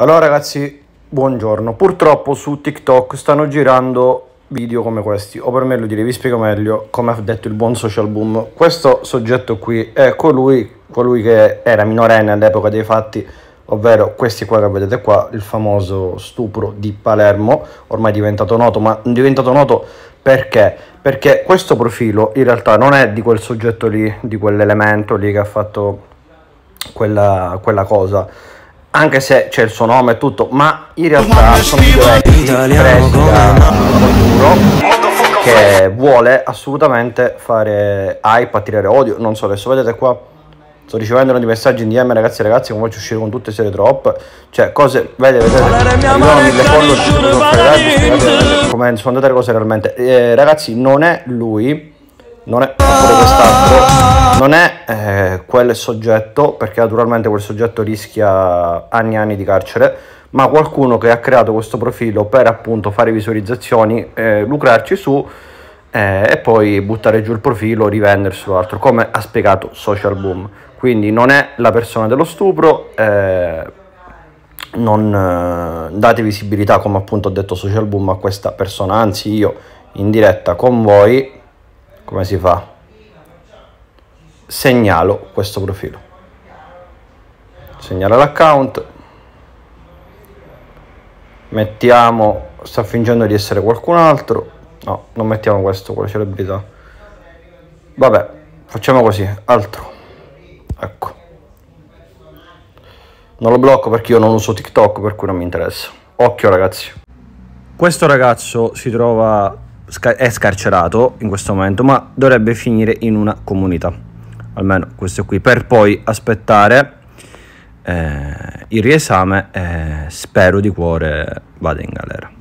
Allora ragazzi, buongiorno. Purtroppo su TikTok stanno girando video come questi, o per meglio dire, vi spiego meglio come ha detto il buon social boom. Questo soggetto qui è colui, colui che era minorenne all'epoca dei fatti, ovvero questi qua che vedete qua, il famoso stupro di Palermo, ormai diventato noto, ma diventato noto perché? Perché questo profilo in realtà non è di quel soggetto lì, di quell'elemento lì che ha fatto quella, quella cosa, anche se c'è il suo nome e tutto, ma in realtà sono diretti presi da qualcuno che vuole assolutamente fare hype, attirare odio, non so, adesso vedete qua sto ricevendo dei messaggi in DM ragazzi ragazzi come faccio uscire con tutte serie drop cioè cose vedete vedete io non mi ricordo come sono andate le cose realmente eh, ragazzi non è lui non è quest'altro non è eh, quel soggetto, perché naturalmente quel soggetto rischia anni e anni di carcere, ma qualcuno che ha creato questo profilo per appunto fare visualizzazioni, eh, lucrarci su eh, e poi buttare giù il profilo, rivenderselo altro, come ha spiegato Social Boom. Quindi non è la persona dello stupro, eh, non eh, date visibilità, come appunto ho detto Social Boom, a questa persona, anzi io in diretta con voi, come si fa? segnalo questo profilo Segnalo l'account mettiamo sta fingendo di essere qualcun altro no non mettiamo questo con la celebrità vabbè facciamo così altro ecco non lo blocco perché io non uso TikTok per cui non mi interessa occhio ragazzi questo ragazzo si trova è scarcerato in questo momento ma dovrebbe finire in una comunità almeno questo qui, per poi aspettare eh, il riesame e eh, spero di cuore vada in galera.